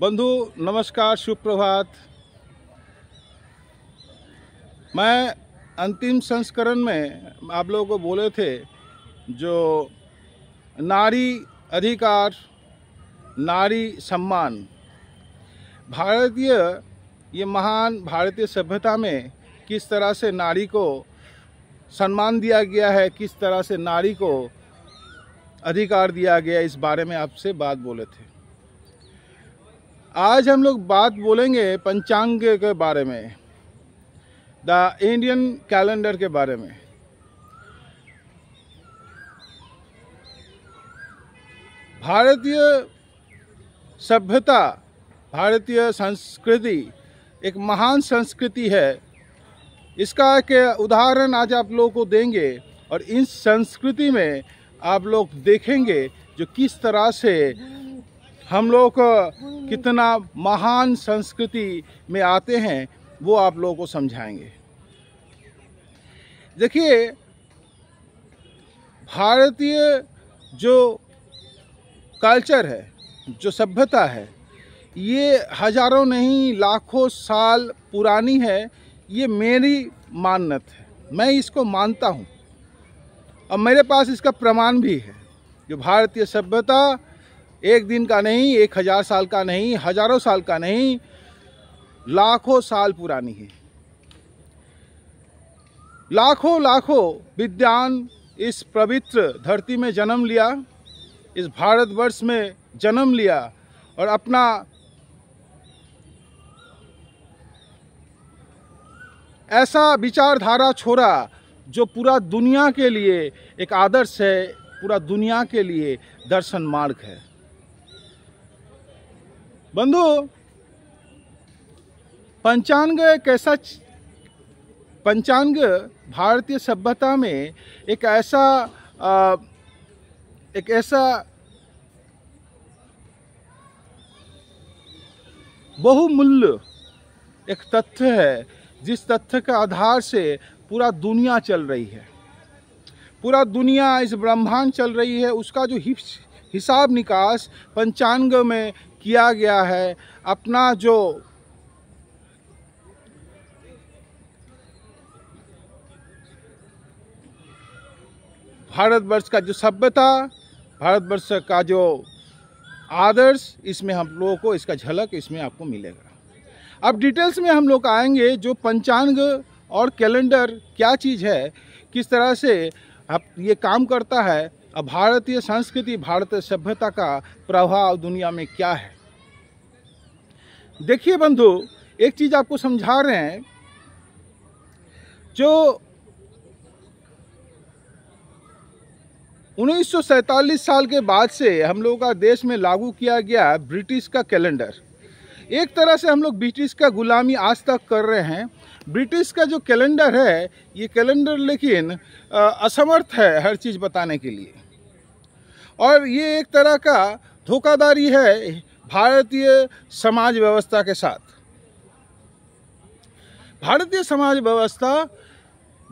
बंधु नमस्कार सुप्रभात मैं अंतिम संस्करण में आप लोगों को बोले थे जो नारी अधिकार नारी सम्मान भारतीय ये महान भारतीय सभ्यता में किस तरह से नारी को सम्मान दिया गया है किस तरह से नारी को अधिकार दिया गया इस बारे में आपसे बात बोले थे आज हम लोग बात बोलेंगे पंचांग के बारे में द इंडियन कैलेंडर के बारे में भारतीय सभ्यता भारतीय संस्कृति एक महान संस्कृति है इसका एक उदाहरण आज आप लोगों को देंगे और इस संस्कृति में आप लोग देखेंगे जो किस तरह से हम लोग कितना महान संस्कृति में आते हैं वो आप लोगों को समझाएंगे देखिए भारतीय जो कल्चर है जो सभ्यता है ये हजारों नहीं लाखों साल पुरानी है ये मेरी मान्यत है मैं इसको मानता हूँ और मेरे पास इसका प्रमाण भी है जो भारतीय सभ्यता एक दिन का नहीं एक हज़ार साल का नहीं हज़ारों साल का नहीं लाखों साल पुरानी है लाखों लाखों विद्वान इस पवित्र धरती में जन्म लिया इस भारतवर्ष में जन्म लिया और अपना ऐसा विचारधारा छोड़ा जो पूरा दुनिया के लिए एक आदर्श है पूरा दुनिया के लिए दर्शन मार्ग है बंधु पंचांग कैसा पंचांग भारतीय सभ्यता में एक ऐसा आ, एक ऐसा बहुमूल्य एक तथ्य है जिस तथ्य के आधार से पूरा दुनिया चल रही है पूरा दुनिया इस ब्रह्मांड चल रही है उसका जो हिसाब निकास पंचांग में किया गया है अपना जो भारतवर्ष का जो सभ्यता भारतवर्ष का जो आदर्श इसमें हम लोगों को इसका झलक इसमें आपको मिलेगा अब डिटेल्स में हम लोग आएंगे जो पंचांग और कैलेंडर क्या चीज़ है किस तरह से आप ये काम करता है अब भारतीय संस्कृति भारतीय सभ्यता का प्रभाव दुनिया में क्या है देखिए बंधु एक चीज़ आपको समझा रहे हैं जो उन्नीस साल के बाद से हम लोगों का देश में लागू किया गया ब्रिटिश का कैलेंडर एक तरह से हम लोग ब्रिटिश का गुलामी आज तक कर रहे हैं ब्रिटिश का जो कैलेंडर है ये कैलेंडर लेकिन असमर्थ है हर चीज़ बताने के लिए और ये एक तरह का धोखाधारी है भारतीय समाज व्यवस्था के साथ भारतीय समाज व्यवस्था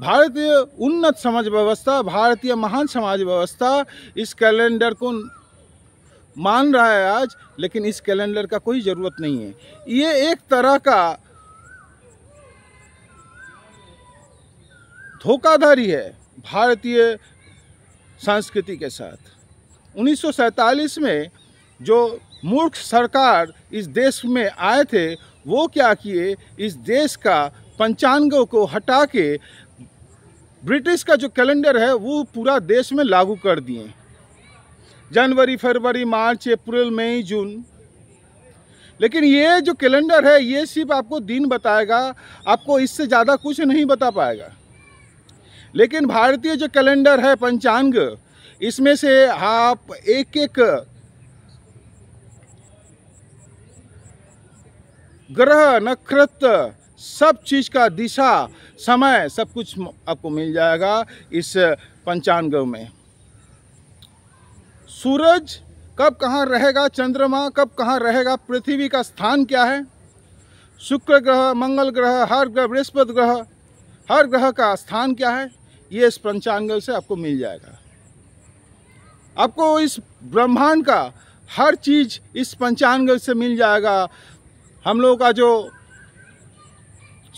भारतीय उन्नत समाज व्यवस्था भारतीय महान समाज व्यवस्था इस कैलेंडर को मान रहा है आज लेकिन इस कैलेंडर का कोई ज़रूरत नहीं है ये एक तरह का धोखाधड़ी है भारतीय संस्कृति के साथ उन्नीस में जो मूर्ख सरकार इस देश में आए थे वो क्या किए इस देश का पंचांगों को हटा के ब्रिटिश का जो कैलेंडर है वो पूरा देश में लागू कर दिए जनवरी फरवरी मार्च अप्रैल मई जून लेकिन ये जो कैलेंडर है ये सिर्फ आपको दिन बताएगा आपको इससे ज़्यादा कुछ नहीं बता पाएगा लेकिन भारतीय जो कैलेंडर है पंचांग इसमें से आप एक एक ग्रह नक्षत्र सब चीज़ का दिशा समय सब कुछ आपको मिल जाएगा इस पंचांग में सूरज कब कहाँ रहेगा चंद्रमा कब कहाँ रहेगा पृथ्वी का स्थान क्या है शुक्र ग्रह मंगल ग्रह हर ग्रह बृहस्पति ग्रह हर ग्रह का स्थान क्या है ये इस पंचांग से आपको मिल जाएगा आपको इस ब्रह्मांड का हर चीज़ इस पंचांग से मिल जाएगा हम लोगों का जो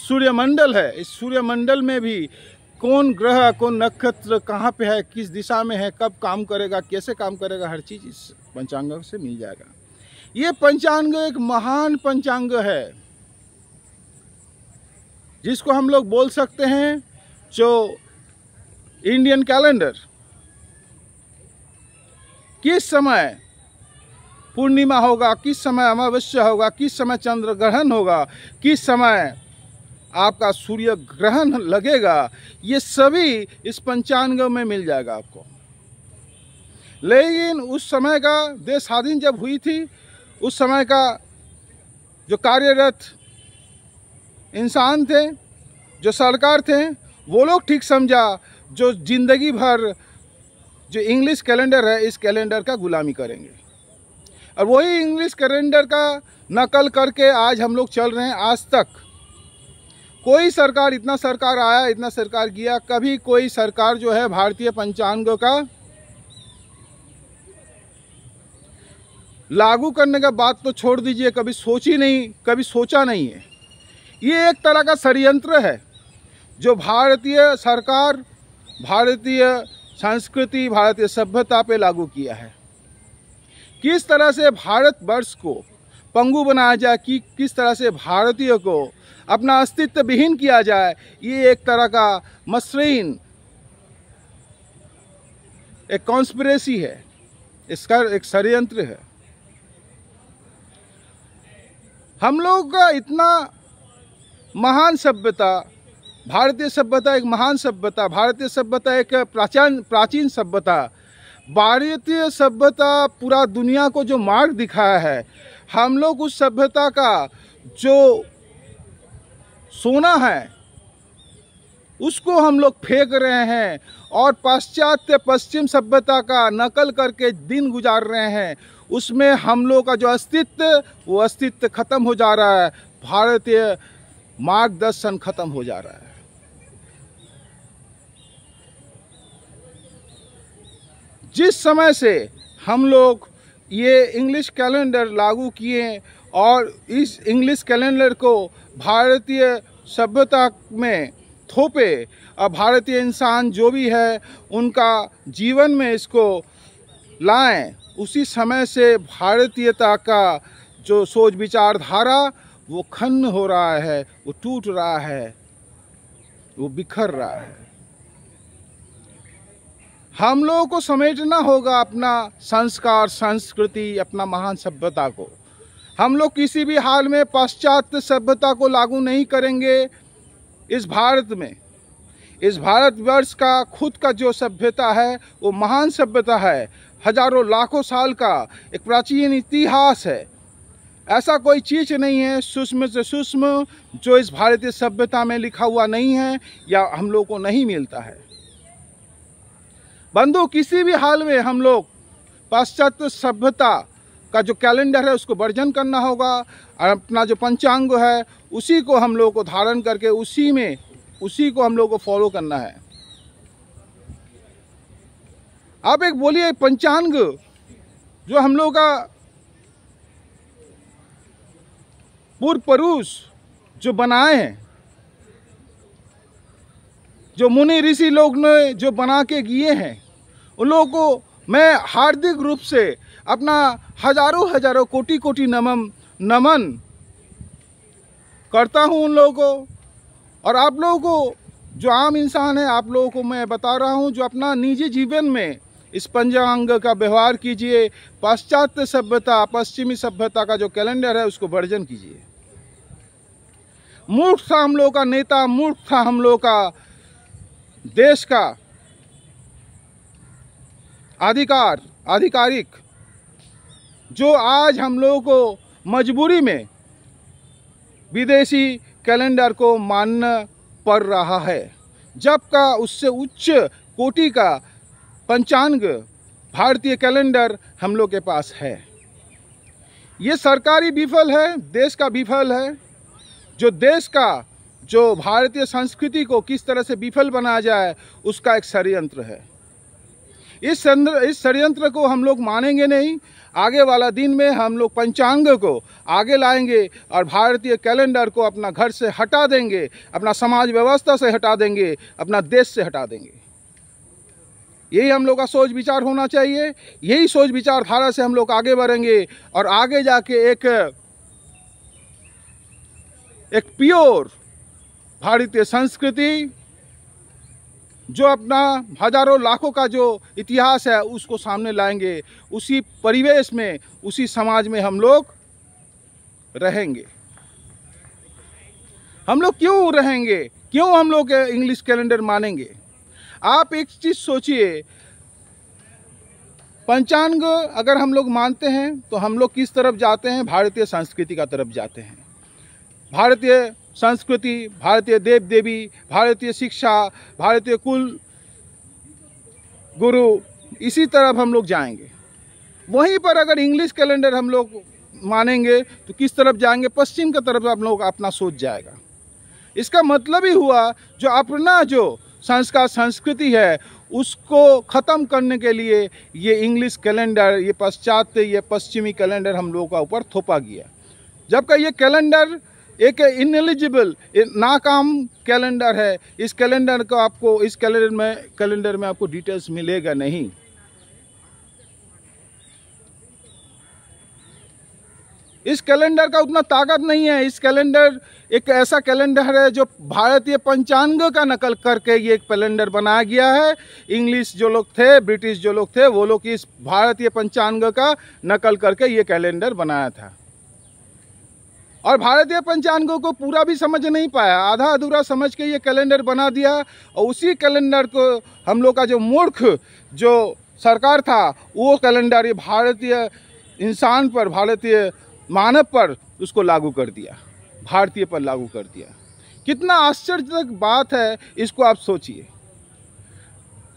सूर्यमंडल है इस सूर्यमंडल में भी कौन ग्रह कौन नक्षत्र कहाँ पे है किस दिशा में है कब काम करेगा कैसे काम करेगा हर चीज़ इस पंचांग से मिल जाएगा ये पंचांग एक महान पंचांग है जिसको हम लोग बोल सकते हैं जो इंडियन कैलेंडर किस समय पूर्णिमा होगा किस समय अमावस्या होगा किस समय चंद्र ग्रहण होगा किस समय आपका सूर्य ग्रहण लगेगा ये सभी इस पंचांग में मिल जाएगा आपको लेकिन उस समय का देश स्वाधीन जब हुई थी उस समय का जो कार्यरत इंसान थे जो सरकार थे वो लोग ठीक समझा जो जिंदगी भर जो इंग्लिश कैलेंडर है इस कैलेंडर का गुलामी करेंगे और वही इंग्लिश कैलेंडर का नकल करके आज हम लोग चल रहे हैं आज तक कोई सरकार इतना सरकार आया इतना सरकार गया कभी कोई सरकार जो है भारतीय पंचांगों का लागू करने का बात तो छोड़ दीजिए कभी सोची नहीं कभी सोचा नहीं है ये एक तरह का षडयंत्र है जो भारतीय सरकार भारतीय संस्कृति भारतीय सभ्यता पे लागू किया है किस तरह से भारतवर्ष को पंगु बनाया जाए कि किस तरह से भारतीयों को अपना अस्तित्व विहीन किया जाए ये एक तरह का मसरीन एक कॉन्स्परेसी है इसका एक षडयंत्र है हम लोगों का इतना महान सभ्यता भारतीय सभ्यता एक महान सभ्यता भारतीय सभ्यता एक प्राचीन प्राचीन सभ्यता भारतीय सभ्यता पूरा दुनिया को जो मार्ग दिखाया है हम लोग उस सभ्यता का जो सोना है उसको हम लोग फेंक रहे हैं और पाश्चात्य पश्चिम सभ्यता का नकल करके दिन गुजार रहे हैं उसमें हम लोग का जो अस्तित्व वो अस्तित्व खत्म हो जा रहा है भारतीय मार्गदर्शन खत्म हो जा रहा है जिस समय से हम लोग ये इंग्लिश कैलेंडर लागू किए और इस इंग्लिश कैलेंडर को भारतीय सभ्यता में थोपे और भारतीय इंसान जो भी है उनका जीवन में इसको लाएं उसी समय से भारतीयता का जो सोच विचारधारा वो खन्न हो रहा है वो टूट रहा है वो बिखर रहा है हम लोगों को समेटना होगा अपना संस्कार संस्कृति अपना महान सभ्यता को हम लोग किसी भी हाल में पाश्चात्य सभ्यता को लागू नहीं करेंगे इस भारत में इस भारतवर्ष का खुद का जो सभ्यता है वो महान सभ्यता है हजारों लाखों साल का एक प्राचीन इतिहास है ऐसा कोई चीज़ नहीं है सूक्ष्म से सूक्ष्म जो इस भारतीय सभ्यता में लिखा हुआ नहीं है या हम लोगों को नहीं मिलता है बंधु किसी भी हाल में हम लोग पाश्चात्य सभ्यता का जो कैलेंडर है उसको वर्जन करना होगा और अपना जो पंचांग है उसी को हम लोग को धारण करके उसी में उसी को हम लोग को फॉलो करना है आप एक बोलिए पंचांग जो हम लोग का पूर्व पुरुष जो बनाए हैं जो मुनि ऋषि लोग ने जो बना के किए हैं उन लोगों को मैं हार्दिक रूप से अपना हजारों हजारों कोटि कोटि नमन नमन करता हूं उन लोगों को और आप लोगों को जो आम इंसान है आप लोगों को मैं बता रहा हूं जो अपना निजी जीवन में इस पंचांग का व्यवहार कीजिए पाश्चात्य सभ्यता पश्चिमी सभ्यता का जो कैलेंडर है उसको वर्जन कीजिए मूर्ख था हम लोग का नेता मूर्ख था हम लोग का देश का अधिकार आधिकारिक जो आज हम लोगों को मजबूरी में विदेशी कैलेंडर को मानना पड़ रहा है जब का उससे उच्च कोटि का पंचांग भारतीय कैलेंडर हम लोग के पास है ये सरकारी विफल है देश का विफल है जो देश का जो भारतीय संस्कृति को किस तरह से विफल बनाया जाए उसका एक षडयंत्र है इस इस षडयंत्र को हम लोग मानेंगे नहीं आगे वाला दिन में हम लोग पंचांग को आगे लाएंगे और भारतीय कैलेंडर को अपना घर से हटा देंगे अपना समाज व्यवस्था से हटा देंगे अपना देश से हटा देंगे यही हम लोग का सोच विचार होना चाहिए यही सोच विचार भारत से हम लोग आगे बढ़ेंगे और आगे जाके एक एक प्योर भारतीय संस्कृति जो अपना हजारों लाखों का जो इतिहास है उसको सामने लाएंगे उसी परिवेश में उसी समाज में हम लोग रहेंगे हम लोग क्यों रहेंगे क्यों हम लोग इंग्लिश कैलेंडर मानेंगे आप एक चीज़ सोचिए पंचांग अगर हम लोग मानते हैं तो हम लोग किस तरफ जाते हैं भारतीय संस्कृति का तरफ जाते हैं भारतीय संस्कृति भारतीय देव देवी भारतीय शिक्षा भारतीय कुल गुरु इसी तरफ हम लोग जाएंगे वहीं पर अगर इंग्लिश कैलेंडर हम लोग मानेंगे तो किस तरफ जाएंगे पश्चिम की तरफ हम लोग अपना सोच जाएगा इसका मतलब ही हुआ जो अपना जो संस्कार संस्कृति है उसको ख़त्म करने के लिए ये इंग्लिश कैलेंडर ये पाश्चात्य ये पश्चिमी कैलेंडर हम लोगों का ऊपर थोपा गया जबकि ये कैलेंडर एक इनएलिजिबल नाकाम कैलेंडर है इस कैलेंडर को आपको इस कैलेंडर में कैलेंडर में आपको डिटेल्स मिलेगा नहीं इस कैलेंडर का उतना ताकत नहीं है इस कैलेंडर एक ऐसा कैलेंडर है जो भारतीय पंचांग का नकल करके ये एक कैलेंडर बनाया गया है इंग्लिश जो लोग थे ब्रिटिश जो लोग थे वो लोग इस भारतीय पंचांग का नकल करके ये कैलेंडर बनाया था और भारतीय पंचांगों को पूरा भी समझ नहीं पाया आधा अधूरा समझ के ये कैलेंडर बना दिया और उसी कैलेंडर को हम लोग का जो मूर्ख जो सरकार था वो कैलेंडर ये भारतीय इंसान पर भारतीय मानव पर उसको लागू कर दिया भारतीय पर लागू कर दिया कितना आश्चर्यजनक बात है इसको आप सोचिए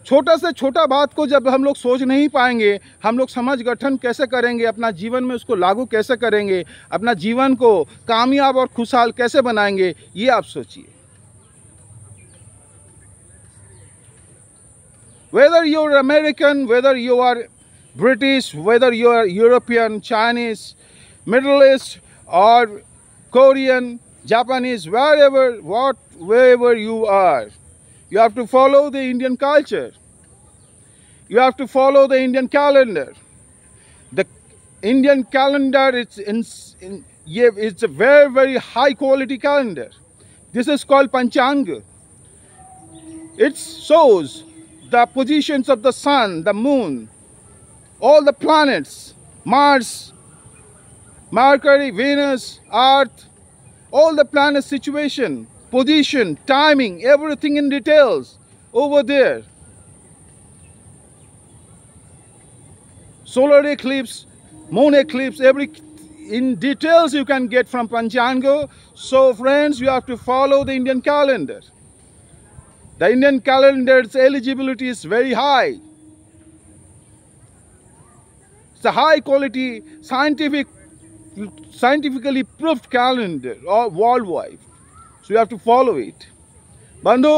छोटा से छोटा बात को जब हम लोग सोच नहीं पाएंगे हम लोग समाज गठन कैसे करेंगे अपना जीवन में उसको लागू कैसे करेंगे अपना जीवन को कामयाब और खुशहाल कैसे बनाएंगे ये आप सोचिए whether you are American whether you are British whether you are European Chinese Middle East और Korean Japanese wherever whatever you are You have to follow the Indian culture. You have to follow the Indian calendar. The Indian calendar it's in, in it's a very very high quality calendar. This is called Panchang. It shows the positions of the sun, the moon, all the planets, Mars, Mercury, Venus, Earth, all the planets' situation, position, timing, everything in details over there. Solar eclipse, moon eclipse, every in details you can get from Panjango. So friends, you have to follow the Indian calendar. The Indian calendar's eligibility is very high. It's a high quality scientific, scientifically proved calendar uh, worldwide. So you have to follow it बंधु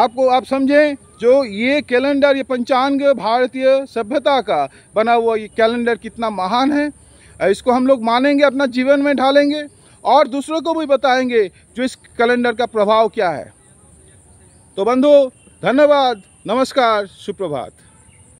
आपको आप समझें जो ये calendar ये पंचांग भारतीय सभ्यता का बना हुआ ये कैलेंडर कितना महान है इसको हम लोग मानेंगे अपना जीवन में ढालेंगे और दूसरों को भी बताएंगे जो इस कैलेंडर का प्रभाव क्या है तो बंधु धन्यवाद नमस्कार सुप्रभात